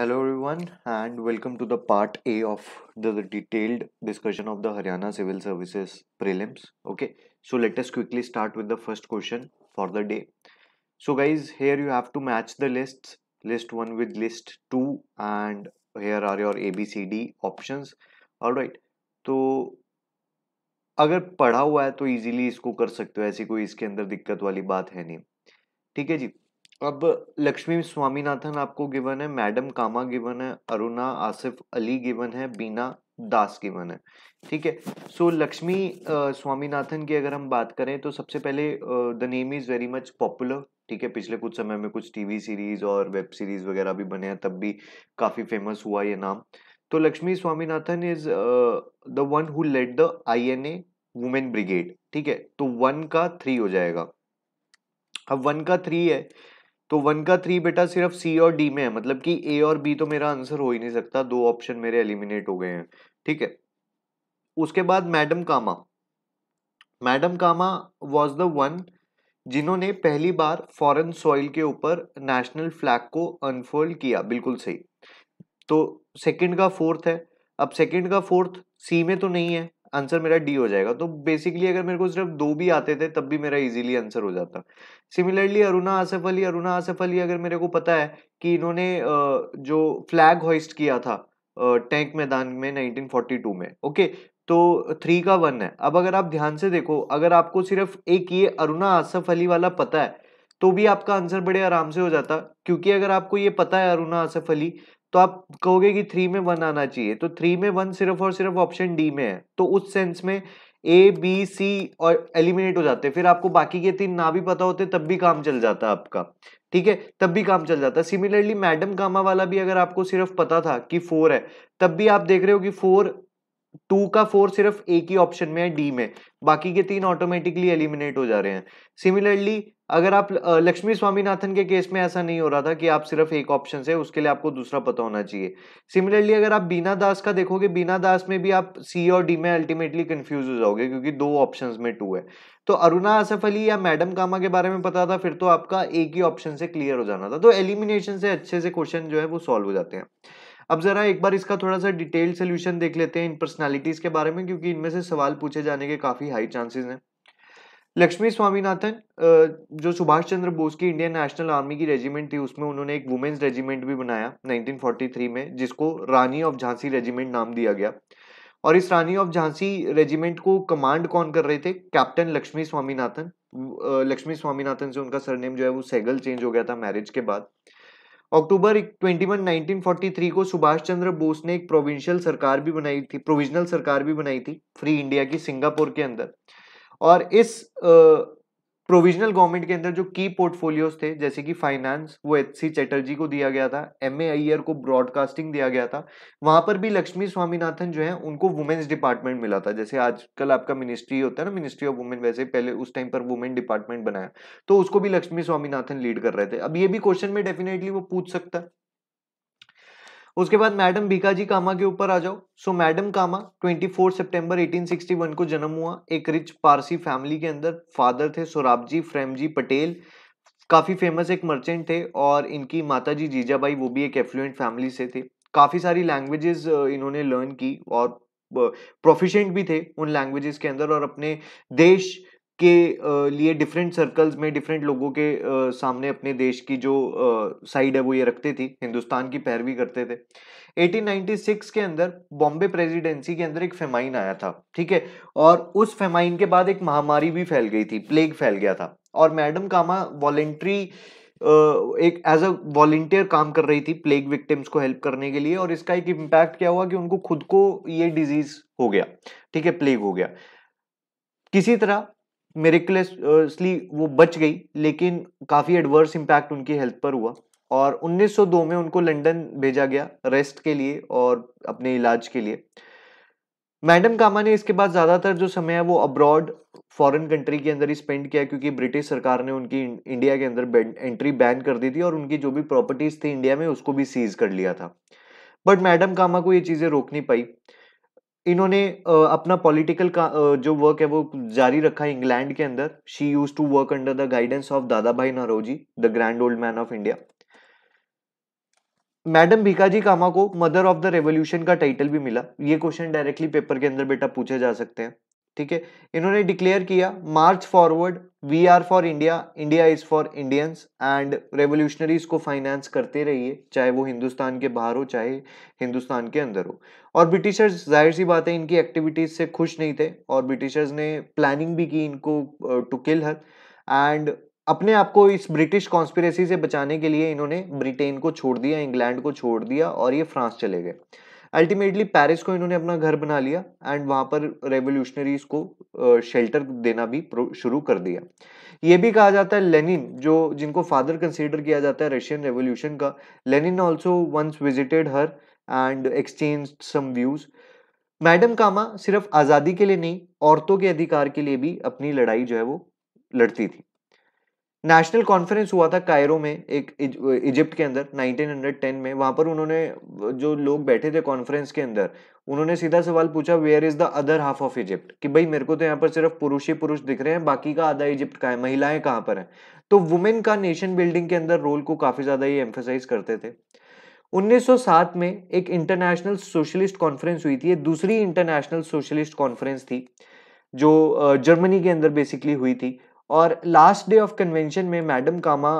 Hello everyone and welcome to the part A of the detailed discussion of the Haryana civil services prelims okay so let us quickly start with the first question for the day so guys here you have to match the list list one with list two and here are your A B C D option तो अगर पढ़ा हुआ है तो easily इसको कर सकते हो ऐसी कोई इसके अंदर दिक्कत वाली बात है नहीं ठीक है जी अब लक्ष्मी स्वामीनाथन आपको गिवन है मैडम कामा गिवन है अरुणा आसिफ अली गिवन है बीना दास गिवन है ठीक है सो लक्ष्मी स्वामीनाथन की अगर हम बात करें तो सबसे पहले the name is very much popular ठीक है पिछले कुछ समय में कुछ टीवी सीरीज और वेब सीरीज वगैरह भी बने हैं तब भी काफ़ी फेमस हुआ ये नाम तो Lakshmi Swaminathan is the one who led the I N A women brigade ठीक है तो वन का थ्री हो जाएगा अब वन का थ्री है तो वन का थ्री बेटा सिर्फ सी और डी में है मतलब कि ए और बी तो मेरा आंसर हो ही नहीं सकता दो ऑप्शन मेरे एलिमिनेट हो गए हैं ठीक है उसके बाद madam Cama madam Cama was the one जिन्होंने पहली बार फॉरेन सॉइल के ऊपर नेशनल फ्लैग को अनफोल्ड किया बिल्कुल सही तो सेकंड का फोर्थ है अब सेकंड का फोर्थ सी में तो नहीं है आंसर मेरा डी हो जाएगा तो बेसिकली अगर मेरे को सिर्फ दो भी आते थे तब भी मेरा इजीली आंसर हो जाता सिमिलरली अरुणा आसफ अली अरुणा आसफ अली अगर मेरे को पता है कि इन्होंने जो फ्लैग होइस्ट किया था टैंक मैदान में 1942 में ओके तो थ्री का वन है अब अगर आप ध्यान से देखो अगर आपको सिर्फ एक ये अरुणा आसफ अली वाला पता है तो भी आपका आंसर बड़े आराम से हो जाता क्योंकि अगर आपको ये पता है अरुणा आसफ अली तो आप कहोगे कि थ्री में वन आना चाहिए तो थ्री में वन सिर्फ और सिर्फ ऑप्शन डी में है तो उस सेंस में ए बी सी और एलिमिनेट हो जाते फिर आपको बाकी के तीन ना भी पता होते तब भी काम चल जाता आपका ठीक है तब भी काम चल जाता सिमिलरली मैडम कामा वाला भी अगर आपको सिर्फ पता था कि फोर है तब भी आप देख रहे हो कि फोर टू का फोर सिर्फ एक ही ऑप्शन में है डी में बाकी के तीन ऑटोमेटिकली एलिमिनेट हो जा रहे हैं सिमिलरली अगर आप लक्ष्मी स्वामीनाथन के केस में ऐसा नहीं हो रहा था कि आप सिर्फ एक ऑप्शन से उसके लिए आपको दूसरा पता होना चाहिए सिमिलरली अगर आप बीना दास का देखोगे बीना दास में भी आप सी और डी में अल्टीमेटली कंफ्यूज हो जाओगे क्योंकि दो ऑप्शन में टू है तो अरुणा आसफ अली या मैडम कामा के बारे में पता था फिर तो आपका एक ही ऑप्शन से क्लियर हो जाना था तो एलिमिनेशन से अच्छे से क्वेश्चन जो है वो सॉल्व हो जाते हैं अब जरा एक बार इसका थोड़ा सा डिटेल सोल्यूशन देख लेते हैं इन पर्सनैलिटीज के बारे में क्योंकि इनमें से सवाल पूछे जाने के काफी हाई चांसेस हैं लक्ष्मी स्वामीनाथन जो सुभाष चंद्र बोस की इंडियन नेशनल आर्मी की रेजिमेंट थी उसमें उन्होंने एक वुमेन्स रेजिमेंट भी बनाया 1943 में जिसको रानी ऑफ झांसी रेजिमेंट नाम दिया गया और इस रानी ऑफ झांसी रेजिमेंट को कमांड कौन कर रहे थे कैप्टन लक्ष्मी स्वामीनाथन लक्ष्मी स्वामीनाथन से उनका सरनेम जो है वो सैगल चेंज हो गया था मैरिज के बाद अक्टूबर 21 1943 को सुभाष चंद्र बोस ने एक प्रोविंशियल सरकार भी बनाई थी प्रोविजनल सरकार भी बनाई थी फ्री इंडिया की सिंगापुर के अंदर और इस प्रोविजनल गवर्नमेंट के अंदर जो की पोर्टफोलियोज थे जैसे कि फाइनेंस वो एच सी चैटर्जी को दिया गया था एम ए अयर को ब्रॉडकास्टिंग दिया गया था वहां पर भी लक्ष्मी स्वामीनाथन जो है उनको वुमेन्स डिपार्टमेंट मिला था जैसे आजकल आपका मिनिस्ट्री होता है ना मिनिस्ट्री ऑफ वुमेन वैसे पहले उस टाइम पर वुमेन डिपार्टमेंट बनाया तो उसको भी लक्ष्मी स्वामीनाथन लीड कर रहे थे अब ये भी क्वेश्चन में डेफिनेटली वो पूछ सकता है उसके बाद मैडम भिकाजी कामा के ऊपर आ जाओ सो मैडम कामा 24 सितंबर 1861 को जन्म हुआ एक रिच पारसी फैमिली के अंदर फादर थे सोराबजी फ्रेमजी पटेल काफ़ी फेमस एक मर्चेंट थे और इनकी माता जी जीजाबाई वो भी एक एफ्लुएंट फैमिली से थे काफ़ी सारी लैंग्वेजेस इन्होंने लर्न की और प्रोफिशेंट भी थे उन लैंग्वेजेस के अंदर और अपने देश के लिए डिफरेंट सर्कल्स में डिफरेंट लोगों के सामने अपने देश की जो साइड है वो ये रखते थी हिंदुस्तान की पैरवी करते थे 1896 के अंदर बॉम्बे प्रेसिडेंसी के अंदर एक फेमाइन आया था ठीक है और उस फेमाइन के बाद एक महामारी भी फैल गई थी प्लेग फैल गया था और मैडम कामा वॉलेंट्री एक एज अ वॉल्टियर काम कर रही थी प्लेग विक्टिम्स को हेल्प करने के लिए और इसका एक इम्पैक्ट क्या हुआ कि उनको खुद को ये डिजीज हो गया ठीक है प्लेग हो गया किसी तरह मेरिकुलसली uh, वो बच गई लेकिन काफ़ी एडवर्स इम्पैक्ट उनकी हेल्थ पर हुआ और 1902 में उनको लंदन भेजा गया रेस्ट के लिए और अपने इलाज के लिए मैडम कामा ने इसके बाद ज़्यादातर जो समय है वो अब्रॉड फॉरेन कंट्री के अंदर ही स्पेंड किया क्योंकि ब्रिटिश सरकार ने उनकी इंडिया के अंदर एंट्री बैन कर दी थी और उनकी जो भी प्रॉपर्टीज़ थी इंडिया में उसको भी सीज कर लिया था बट मैडम कामा को ये चीज़ें रोक नहीं पाई इन्होंने अपना पॉलिटिकल का जो वर्क है वो जारी रखा इंग्लैंड के अंदर she use to work under the guidance of Dadabhai Naoroji the grand old man of India madam Bhikaji Cama को मदर ऑफ द रेवोल्यूशन का टाइटल भी मिला ये क्वेश्चन डायरेक्टली पेपर के अंदर बेटा पूछे जा सकते हैं ठीक है इन्होंने डिक्लेयर किया march forward we are for India India is for Indians and revolutionaries को फाइनेंस करते रहिए चाहे वो हिंदुस्तान के बाहर हो चाहे हिंदुस्तान के अंदर हो और ब्रिटिशर्स जाहिर सी बात है इनकी एक्टिविटीज से खुश नहीं थे और ब्रिटिशर्स ने प्लानिंग भी की इनको टू किल हर एंड अपने आप को इस ब्रिटिश कॉन्स्पिरेसी से बचाने के लिए इन्होंने ब्रिटेन को छोड़ दिया इंग्लैंड को छोड़ दिया और ये फ्रांस चले गए अल्टीमेटली पेरिस को इन्होंने अपना घर बना लिया एंड वहाँ पर रेवोल्यूशनरीज को शेल्टर देना भी शुरू कर दिया ये भी कहा जाता है लेनिन जो जिनको फादर कंसिडर किया जाता है रशियन रेवोल्यूशन का Lenin also once visited her and exchange some views madam Cama सिर्फ आज़ादी के लिए नहीं औरतों के अधिकार के लिए भी अपनी लड़ाई जो है वो लड़ती थी नेशनल कॉन्फ्रेंस हुआ था कायरो में एक इजिप्ट के अंदर 1910 में वहां पर उन्होंने जो लोग बैठे थे कॉन्फ्रेंस के अंदर उन्होंने सीधा सवाल पूछा where is the other half of Egypt कि भाई मेरे को तो यहाँ पर सिर्फ पुरुष ही पुरुष दिख रहे हैं बाकी का आधा इजिप्ट का है महिलाएं कहाँ पर हैं तो वुमेन का नेशन बिल्डिंग के अंदर रोल को काफी ज्यादा ये एम्फोसाइज करते थे 1907 में एक इंटरनेशनल सोशलिस्ट कॉन्फ्रेंस हुई थी दूसरी इंटरनेशनल सोशलिस्ट कॉन्फ्रेंस थी जो जर्मनी के अंदर बेसिकली हुई थी और लास्ट डे ऑफ कन्वेंशन में मैडम कामा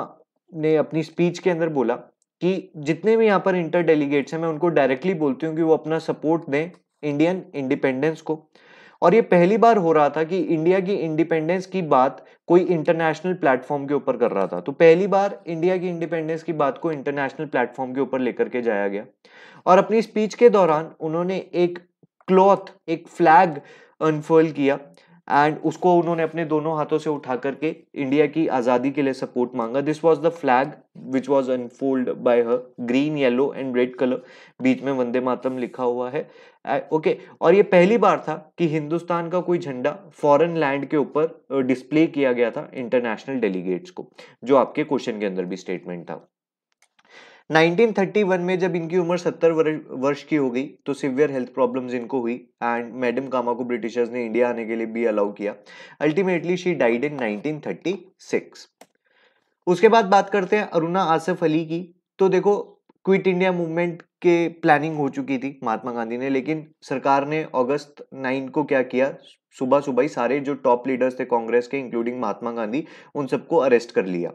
ने अपनी स्पीच के अंदर बोला कि जितने भी यहाँ पर इंटर डेलीगेट्स हैं मैं उनको डायरेक्टली बोलती हूँ कि वो अपना सपोर्ट दें इंडियन इंडिपेंडेंस को और ये पहली बार हो रहा था कि इंडिया की इंडिपेंडेंस की बात कोई इंटरनेशनल प्लेटफॉर्म के ऊपर कर रहा था तो पहली बार इंडिया की इंडिपेंडेंस की बात को इंटरनेशनल प्लेटफॉर्म के ऊपर लेकर के जाया गया और अपनी स्पीच के दौरान उन्होंने एक क्लॉथ एक फ्लैग अनफर्ल किया एंड उसको उन्होंने अपने दोनों हाथों से उठा करके इंडिया की आज़ादी के लिए सपोर्ट मांगा this was the flag which was unfold by her green yellow and red colour बीच में वंदे मातम लिखा हुआ है ओके uh, okay. और ये पहली बार था कि हिंदुस्तान का कोई झंडा फॉरेन लैंड के ऊपर डिस्प्ले uh, किया गया था इंटरनेशनल डेलीगेट्स को जो आपके क्वेश्चन के अंदर भी स्टेटमेंट था 1931 में जब इनकी उम्र 70 वर्ष की हो गई तो सिवियर हेल्थ प्रॉब्लम्स इनको हुई एंड मैडम कामा को ब्रिटिशर्स ने इंडिया आने के लिए भी अलाउ किया अल्टीमेटली शी डाइड इन 1936 उसके बाद बात करते हैं अरुणा आसिफ अली की तो देखो क्विट इंडिया मूवमेंट के प्लानिंग हो चुकी थी महात्मा गांधी ने लेकिन सरकार ने अगस्त नाइन को क्या किया सुबह सुबह ही सारे जो टॉप लीडर्स थे कांग्रेस के इंक्लूडिंग महात्मा गांधी उन सबको अरेस्ट कर लिया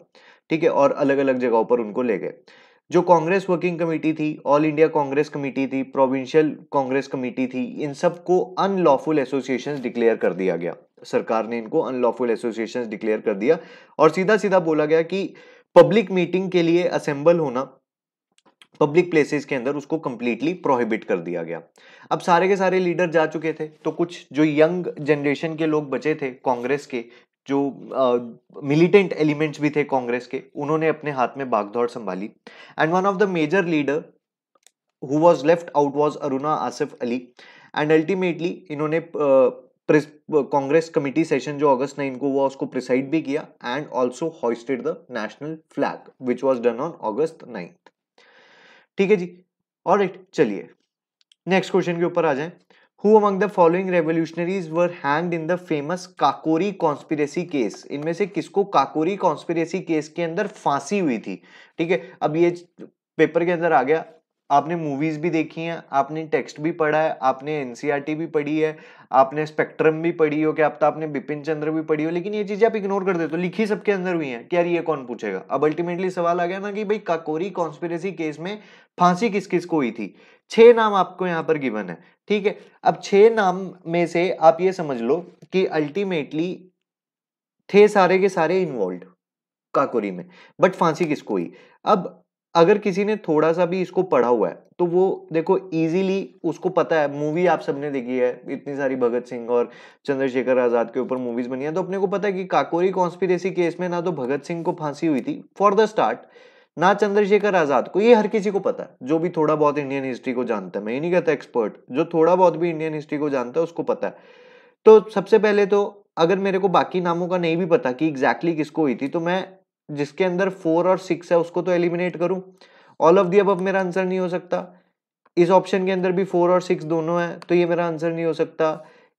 ठीक है और अलग अलग जगहों पर उनको ले गए जो कांग्रेस वर्किंग कमेटी थी ऑल इंडिया कांग्रेस कमेटी थी प्रोविंशियल कांग्रेस कमेटी थी इन सब को अनलॉफुल एसोसिएशन डिक्लेयर कर दिया गया सरकार ने इनको अनलॉफुल एसोसिएशन डिक्लेयर कर दिया और सीधा सीधा बोला गया कि पब्लिक मीटिंग के लिए असेंबल होना पब्लिक प्लेसेस के अंदर उसको कंप्लीटली प्रोहिबिट कर दिया गया अब सारे के सारे लीडर जा चुके थे तो कुछ जो यंग जनरेशन के लोग बचे थे कांग्रेस के जो मिलिटेंट uh, एलिमेंट्स भी थे कांग्रेस के उन्होंने अपने हाथ में बागदौड़ संभाली and one of the major leader who was left out was Aruna Asif Ali and ultimately इन्होंने कांग्रेस कमेटी सेशन जो अगस्त नाइन को हुआ उसको प्रिसाइड भी किया and also hoisted the national flag which was done on August ninth ठीक है जी और चलिए नेक्स्ट क्वेश्चन के ऊपर आ जाए who among the following revolutionaries were hanged in the famous Kakori conspiracy case इनमें से किसको काकोरी conspiracy case के अंदर फांसी हुई थी ठीक है अब ये पेपर के अंदर आ गया आपने मूवीज भी देखी हैं आपने टेक्स्ट भी पढ़ा है आपने एनसीईआरटी e भी पढ़ी है आपने स्पेक्ट्रम भी पढ़ी हो क्या अब तो आपने बिपिन चंद्र भी पढ़ी हो लेकिन ये चीजें आप इग्नोर कर देते हो लिखी सबके अंदर हुई है कि यार ये कौन पूछेगा अब अल्टीमेटली सवाल आ गया ना कि भाई काकोरी कॉन्स्पिरेसी केस में फांसी किस किस को हुई थी छह नाम आपको यहाँ पर गिवन है ठीक है अब छह नाम में से आप ये समझ लो कि अल्टीमेटली थे सारे के सारे इन्वॉल्व काकोरी में बट फांसी किसको ही अब अगर किसी ने थोड़ा सा भी इसको पढ़ा हुआ है तो वो देखो इजीली उसको पता है मूवी आप सबने देखी है इतनी सारी भगत सिंह और चंद्रशेखर आजाद के ऊपर मूवीज बनी है तो अपने को पता है कि काकोरी कॉन्स्पिरेसी केस में ना तो भगत सिंह को फांसी हुई थी फॉर द स्टार्ट ना चंद्रशेखर आजाद को ये हर किसी को पता है जो भी थोड़ा बहुत इंडियन हिस्ट्री को जानता है मैं ये नहीं कहता एक्सपर्ट जो थोड़ा बहुत भी इंडियन हिस्ट्री को जानता है उसको पता है तो सबसे पहले तो अगर मेरे को बाकी नामों का नहीं भी पता कि एग्जैक्टली किसको हुई थी तो मैं जिसके अंदर फोर और सिक्स है उसको तो एलिमिनेट करूं ऑल ऑफ दी अब मेरा आंसर नहीं हो सकता इस ऑप्शन के अंदर भी फोर और सिक्स दोनों है तो ये मेरा आंसर नहीं हो सकता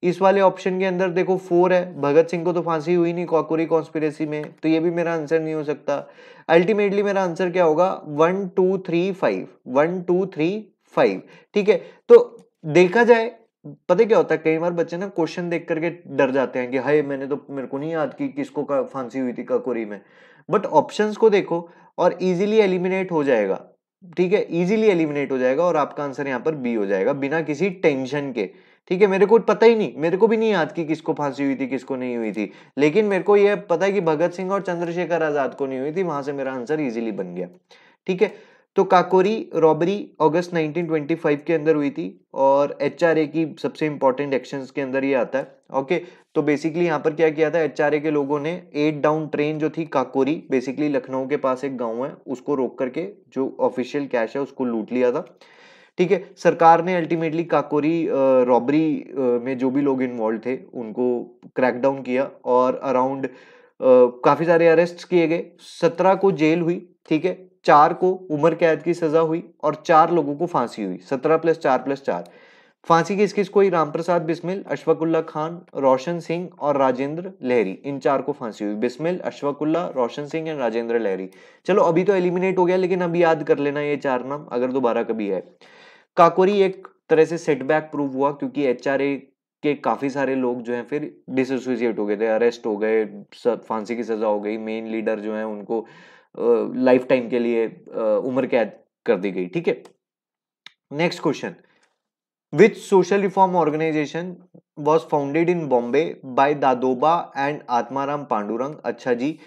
इस वाले ऑप्शन के अंदर देखो फोर है भगत सिंह को तो फांसी हुई नहीं कॉकुरी कॉन्स्पिरेसी में तो ये भी मेरा आंसर नहीं हो सकता अल्टीमेटली मेरा आंसर क्या होगा one two three five one two three five ठीक है तो देखा जाए पता क्या होता है कई बार बच्चे ना क्वेश्चन देख करके डर जाते हैं कि हाय मैंने तो मेरे को नहीं याद की किसको का फांसी हुई थी ककोरी में बट ऑप्शंस को देखो और इजीली एलिमिनेट हो जाएगा ठीक है इजीली एलिमिनेट हो जाएगा और आपका आंसर यहाँ पर बी हो जाएगा बिना किसी टेंशन के ठीक है मेरे को पता ही नहीं मेरे को भी नहीं याद कि किसको फांसी हुई थी किसको नहीं हुई थी लेकिन मेरे को यह पता है कि भगत सिंह और चंद्रशेखर आजाद को नहीं हुई थी वहां से मेरा आंसर इजीली बन गया ठीक है तो काकोरी रॉबरी अगस्त 1925 के अंदर हुई थी और एच की सबसे इंपॉर्टेंट एक्शन के अंदर ये आता है ओके तो बेसिकली यहाँ पर क्या किया था एच के लोगों ने एट डाउन ट्रेन जो थी काकोरी बेसिकली लखनऊ के पास एक गांव है उसको रोक करके जो ऑफिशियल कैश है उसको लूट लिया था ठीक है सरकार ने अल्टीमेटली काकोरी रॉबरी में जो भी लोग इन्वॉल्व थे उनको क्रैकडाउन किया और अराउंड काफ़ी सारे अरेस्ट किए गए सत्रह को जेल हुई ठीक है चार को उम्र कैद की सजा हुई और चार लोगों को फांसी हुई सत्रह प्लस चार प्लस चार फांसी की किस कोई रामप्रसाद बिस्मिल अशफकुल्ला खान रोशन सिंह और राजेंद्र लहरी इन चार को फांसी हुई बिस्मिल अशफकुल्ला रोशन सिंह एंड राजेंद्र लहरी चलो अभी तो एलिमिनेट हो गया लेकिन अभी याद कर लेना ये चार नाम अगर दोबारा कभी है काकोरी एक तरह से सेटबैक प्रूव हुआ क्योंकि एच के काफ़ी सारे लोग जो हैं फिर डिसोसिएट हो गए थे अरेस्ट हो गए फांसी की सज़ा हो गई मेन लीडर जो है उनको लाइफ टाइम के लिए उम्र कैद कर दी गई ठीक है next question which social reform organisation was founded in Bombay by Dadoba and Atmaram Pandurang अच्छा जी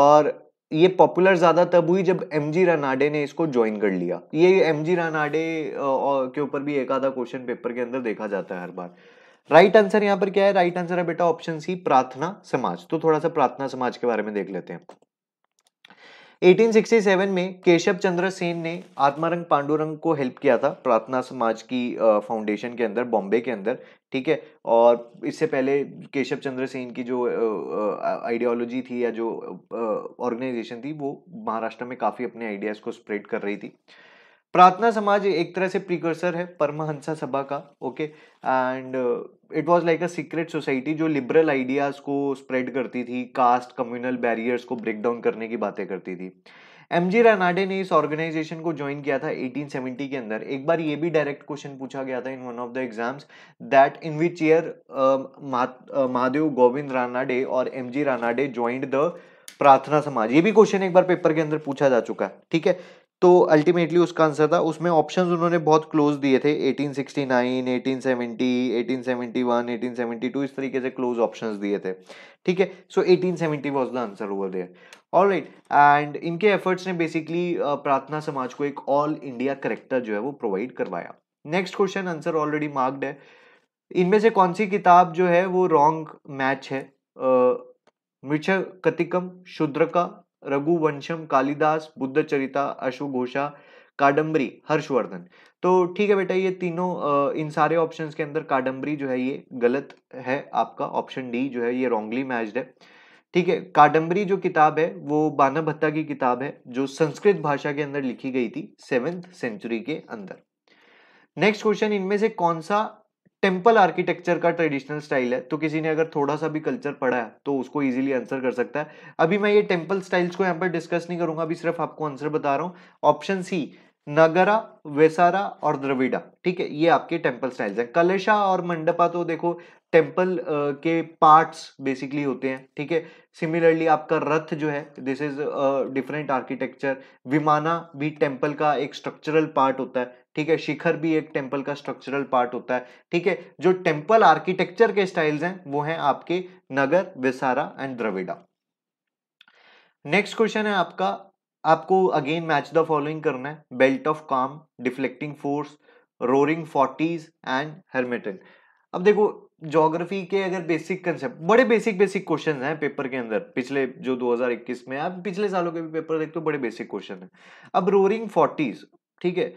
और ये पॉपुलर ज़्यादा तब हुई जब एम जी रनाडे ने इसको ज्वाइन कर लिया ये एम जी रनाडे के ऊपर भी एक आधा क्वेश्चन पेपर के अंदर देखा जाता है हर बार राइट आंसर यहाँ पर क्या है राइट आंसर है बेटा ऑप्शन सी प्रार्थना समाज तो थोड़ा सा प्रार्थना समाज के बारे में देख लेते हैं 1867 में केशव चंद्र सेन ने आत्मारंग पांडुरंग को हेल्प किया था प्रार्थना समाज की फाउंडेशन के अंदर बॉम्बे के अंदर ठीक है और इससे पहले केशव चंद्र सेन की जो आइडियोलॉजी थी या जो ऑर्गेनाइजेशन थी वो महाराष्ट्र में काफ़ी अपने आइडियाज़ को स्प्रेड कर रही थी प्रार्थना समाज एक तरह से प्रीकर्सर है परमहंसा सभा का okay and it was like a secret society जो लिबरल आइडियाज को स्प्रेड करती थी कास्ट कम्युनल बैरियर्स को ब्रेक डाउन करने की बातें करती थी एम जी रनाडे ने इस ऑर्गेनाइजेशन को ज्वाइन किया था 1870 के अंदर एक बार ये भी डायरेक्ट क्वेश्चन पूछा गया था in one of the exams that in which year Mahadev Govind Ranade और M G Ranade join the Prarthana Samaj ये भी क्वेश्चन एक बार पेपर के अंदर पूछा जा चुका है ठीक है तो अल्टीमेटली उसका आंसर था उसमें ऑप्शंस उन्होंने बहुत क्लोज दिए थे 1869, 1870, 1871, 1872 इस तरीके से क्लोज ऑप्शंस दिए थे ठीक है so 1870 was the answer over there all right and इनके एफर्ट्स ने बेसिकली प्रार्थना समाज को एक ऑल इंडिया करेक्टर जो है वो प्रोवाइड करवाया next question answer already marked है इनमें से कौन सी किताब जो है वो रॉन्ग मैच है कतिकम शुद्र का रघुवंशम कालिदास बुद्ध चरिता अश्वघोषा कादम्बरी हर्षवर्धन तो ठीक है बेटा ये तीनों इन सारे ऑप्शन के अंदर कादम्बरी जो है ये गलत है आपका ऑप्शन डी जो है ये रॉन्गली मैच्ड है ठीक है कादम्बरी जो किताब है वो बाना भत्ता की किताब है जो संस्कृत भाषा के अंदर लिखी गई थी सेवेंथ सेंचुरी के अंदर नेक्स्ट क्वेश्चन इनमें से कौन सा टेम्पल आर्किटेक्चर का ट्रेडिशनल स्टाइल है तो किसी ने अगर थोड़ा सा भी कल्चर पढ़ा है तो उसको इजीली आंसर कर सकता है अभी मैं ये टेम्पल स्टाइल्स को यहाँ पर डिस्कस नहीं करूंगा अभी सिर्फ आपको आंसर बता रहा हूँ ऑप्शन सी नगरा वेसारा और द्रविडा ठीक है ये आपके टेम्पल स्टाइल्स हैं कलेशा और मंडपा तो देखो टेम्पल के पार्ट्स बेसिकली होते हैं ठीक है सिमिलरली आपका रथ जो है this is different architecture vimana भी टेम्पल का एक स्ट्रक्चरल पार्ट होता है ठीक है शिखर भी एक टेम्पल का स्ट्रक्चरल पार्ट होता है ठीक है जो टेम्पल आर्किटेक्चर के स्टाइल्स हैं वो हैं आपके Nagara Vesara and Dravida next question है आपका आपको अगेन मैच द फॉलोइंग करना है belt of calm deflecting force roaring forties and harmattan अब देखो जोग्राफी के अगर बेसिक कंसेप्ट बड़े बेसिक बेसिक क्वेश्चन हैं पेपर के अंदर पिछले जो 2021 में आप पिछले सालों के भी पेपर देखते हो बड़े बेसिक क्वेश्चन हैं अब रोरिंग फोर्टीज ठीक है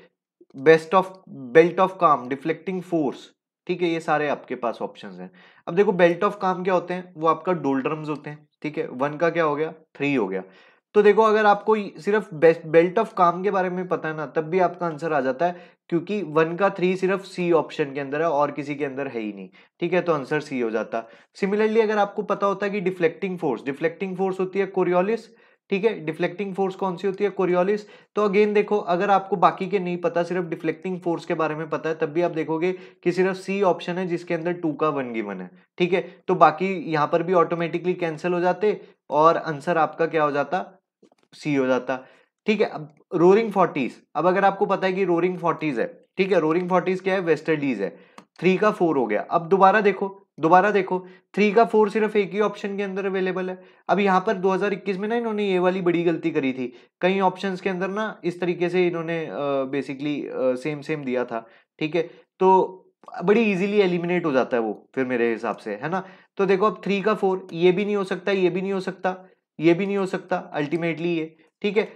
best of belt of calm deflecting force ठीक है ये सारे आपके पास ऑप्शन हैं अब देखो बेल्ट ऑफ काम क्या होते हैं वो आपका डोल्ड्रम्स होते हैं ठीक है वन का क्या हो गया थ्री हो गया तो देखो अगर आपको सिर्फ बेस्ट बेल्ट ऑफ काम के बारे में पता है ना तब भी आपका आंसर आ जाता है क्योंकि वन का थ्री सिर्फ सी ऑप्शन के अंदर है और किसी के अंदर है ही नहीं ठीक है तो आंसर सी हो जाता सिमिलरली अगर आपको पता होता है कि डिफ्लेक्टिंग फोर्स डिफ्लेक्टिंग फोर्स होती है कोरियोलिस ठीक है डिफ्लेक्टिंग फोर्स कौन सी होती है कोरियोलिस तो अगेन देखो अगर आपको बाकी के नहीं पता सिर्फ डिफ्लेक्टिंग फोर्स के बारे में पता है तब भी आप देखोगे कि सिर्फ सी ऑप्शन है जिसके अंदर टू का वन गिवन है ठीक है तो बाकी यहाँ पर भी ऑटोमेटिकली कैंसिल हो जाते और आंसर आपका क्या हो जाता सी हो जाता ठीक है अब रोरिंग फोर्टीज अब अगर आपको पता है कि रोरिंग फोर्टीज है ठीक है रोरिंग फोर्टीज क्या है वेस्टर्डीज है थ्री का फोर हो गया अब दोबारा देखो दोबारा देखो थ्री का फोर सिर्फ एक ही ऑप्शन के अंदर अवेलेबल है अब यहाँ पर 2021 में ना इन्होंने ये वाली बड़ी गलती करी थी कई ऑप्शंस के अंदर ना इस तरीके से इन्होंने बेसिकली सेम सेम दिया था ठीक है तो बड़ी इजीली एलिमिनेट हो जाता है वो फिर मेरे हिसाब से है ना तो देखो अब थ्री का फोर ये भी नहीं हो सकता ये भी नहीं हो सकता ये भी नहीं हो सकता अल्टीमेटली ये ठीक है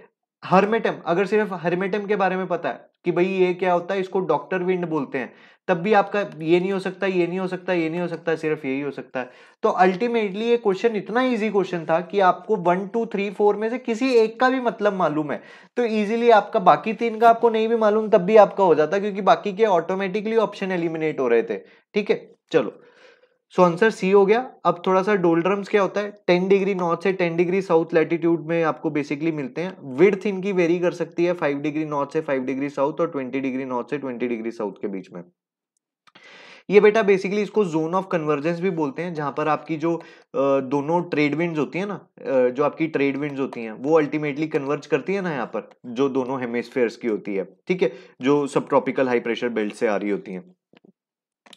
हर्मेटम अगर सिर्फ हर्मेटम के बारे में पता है कि भाई ये क्या होता है इसको डॉक्टर विंड बोलते हैं तब भी आपका ये नहीं हो सकता ये नहीं हो सकता ये नहीं हो सकता सिर्फ यही हो सकता है तो अल्टीमेटली ये क्वेश्चन इतना इजी क्वेश्चन था कि आपको वन टू थ्री फोर में से किसी एक का भी मतलब मालूम है तो इजीली आपका बाकी तीन का आपको नहीं भी मालूम तब भी आपका हो जाता क्योंकि बाकी के ऑटोमेटिकली ऑप्शन एलिमिनेट हो रहे थे ठीक है चलो सो आंसर सी हो गया अब थोड़ा सा डोल्ड्रम्स क्या होता है टेन डिग्री नॉर्थ से टेन डिग्री साउथ लैटिट्यूड में आपको बेसिकली मिलते हैं विर्थ इनकी वेरी कर सकती है फाइव डिग्री नॉर्थ से फाइव डिग्री साउथ और ट्वेंटी डिग्री नॉर्थ से ट्वेंटी डिग्री साउथ के बीच में ये बेटा बेसिकली इसको जोन ऑफ कन्वर्जेंस भी बोलते हैं जहां पर आपकी जो दोनों ट्रेड विंड्स होती है ना जो आपकी ट्रेड विंड्स होती हैं वो अल्टीमेटली कन्वर्ज करती है ना यहाँ पर जो दोनों हेमेस्फेयर्स की होती है ठीक है जो सब ट्रॉपिकल हाई प्रेशर बेल्ट से आ रही होती हैं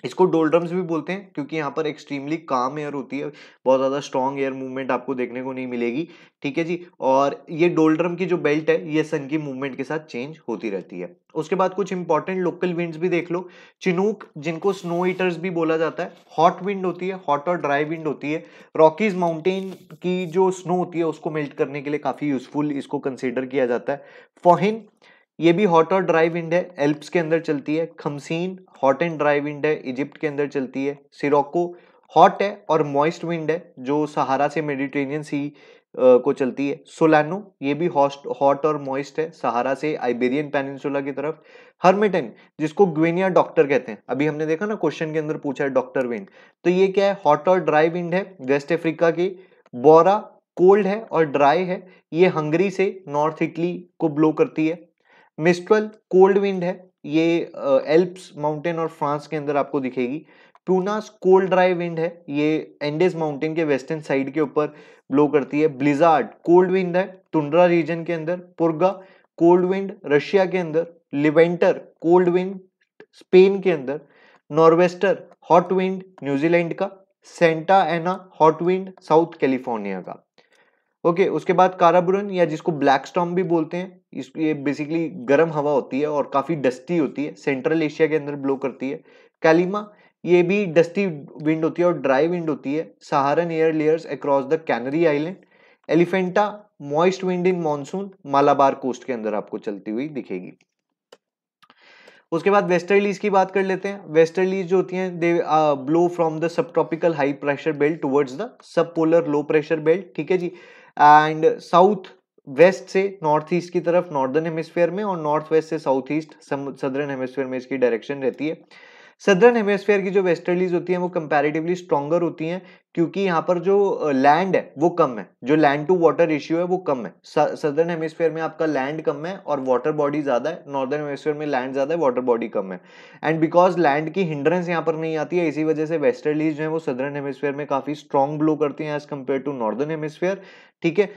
इसको डोल्ड्रम्स भी बोलते हैं क्योंकि यहाँ पर एक्सट्रीमली काम एयर होती है बहुत ज़्यादा स्ट्रॉन्ग एयर मूवमेंट आपको देखने को नहीं मिलेगी ठीक है जी और ये डोल्ड्रम की जो बेल्ट है ये सन की मूवमेंट के साथ चेंज होती रहती है उसके बाद कुछ इंपॉर्टेंट लोकल विंड्स भी देख लो चिनूक जिनको स्नो ईटर्स भी बोला जाता है हॉट विंड होती है हॉट और ड्राई विंड होती है रॉकीज माउंटेन की जो स्नो होती है उसको मेल्ट करने के लिए काफ़ी यूजफुल इसको कंसिडर किया जाता है फोहिन ये भी हॉट और ड्राई विंड है एल्प्स के अंदर चलती है khamsin hot and dry wind है इजिप्ट के अंदर चलती है सिरोको हॉट है और मॉइस्ट विंड है जो सहारा से मेडिटेरियन सी को चलती है सोलानो ये भी हॉस्ट हॉट और मॉइस्ट है सहारा से आइबेरियन पेनिनसुला की तरफ हर्मिटन जिसको ग्वेनिया डॉक्टर कहते हैं अभी हमने देखा ना क्वेश्चन के अंदर पूछा है डॉक्टर विंड तो ये क्या है हॉट और ड्राई विंड है वेस्ट अफ्रीका की बोरा कोल्ड है और ड्राई है ये हंगरी से नॉर्थ इटली को ब्लो करती है मिस्ट्रल कोल्ड विंड है ये एल्प्स माउंटेन और फ्रांस के अंदर आपको दिखेगी प्रूनास कोल्ड ड्राई विंड है ये एंडेज माउंटेन के वेस्टर्न साइड के ऊपर ब्लो करती है ब्लिजार्ड कोल्ड विंड है टुंड्रा रीजन के अंदर पुर्गा कोल्ड विंड रशिया के अंदर लिवेंटर कोल्ड विंड स्पेन के अंदर नॉर्वेस्टर हॉट विंड न्यूजीलैंड का Santa Ana hot wind South California का ओके उसके बाद काराबुरन या जिसको ब्लैक स्टॉम भी बोलते हैं इस ये बेसिकली गर्म हवा होती है और काफ़ी डस्टी होती है सेंट्रल एशिया के अंदर ब्लो करती है कैलिमा ये भी डस्टी विंड होती है और ड्राई विंड होती है Saharan air layers across the Canary Island Elephanta moist wind in monsoon Malabar coast के अंदर आपको चलती हुई दिखेगी उसके बाद वेस्टर्लीज की बात कर लेते हैं वेस्टर्लीज जो होती हैं they blow from the sub tropical high pressure belt towards the sub polar low pressure belt ठीक है जी एंड साउथ वेस्ट से नॉर्थ ईस्ट की तरफ नॉर्दर्न हेमिस्फेयर में और नॉर्थ वेस्ट से साउथ ईस्ट सदर्न हेमिस्फेयर में इसकी डायरेक्शन रहती है सदर्न हेमोस्फेयर की जो वेस्टर्लीज होती हैं वो कंपैरेटिवली स्ट्रॉगर होती हैं क्योंकि यहाँ पर जो लैंड है वो कम है जो लैंड टू वाटर रेशियो है वो कम है सदर्न हेमोस्फेयर में आपका लैंड कम है और वाटर बॉडी ज़्यादा है नॉर्दर्न हेमोस्फेयर में लैंड ज़्यादा है वाटर बॉडी कम है एंड बिकॉज लैंड की हिंड्रेंस यहाँ पर नहीं आती है इसी वजह से वेस्टर्लीज जो है वो सदर्न हेमोस्फेयर में काफ़ी स्ट्रॉन्ग ब्लो करती हैं as compare to northern hemisphere ठीक है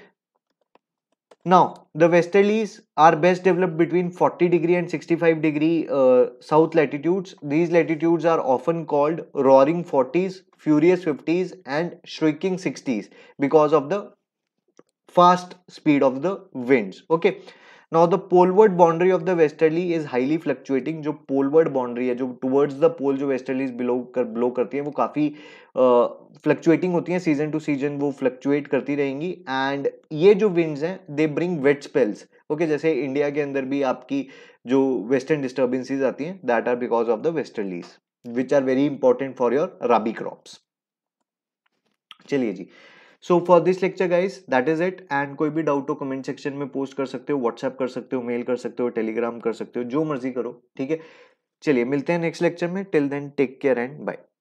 Now, the westerlies are best developed between 40 degree and 65 degree uh, south latitudes. These latitudes are often called roaring 40s, furious 50s and shrieking 60s because of the fast speed of the winds. Okay. Now the poleward boundary of the westerly is highly fluctuating जो poleward boundary है जो towards the पोल जो westerlies below कर blow करती है वो काफ़ी fluctuating uh, होती है सीजन टू सीजन वो फ्लक्चुएट करती रहेंगी एंड ये जो विंड्स हैं they bring wet spells okay जैसे इंडिया के अंदर भी आपकी जो वेस्टर्न डिस्टर्बेंसीज आती हैं that are because of the westerlies which are very important for your rabi crops चलिए जी so for this lecture guys that is it and कोई भी डाउट हो कमेंट सेक्शन में पोस्ट कर सकते हो व्हाट्सएप कर सकते हो मेल कर सकते हो टेलीग्राम कर सकते हो जो मर्जी करो ठीक है चलिए मिलते हैं नेक्स्ट लेक्चर में till then take care and bye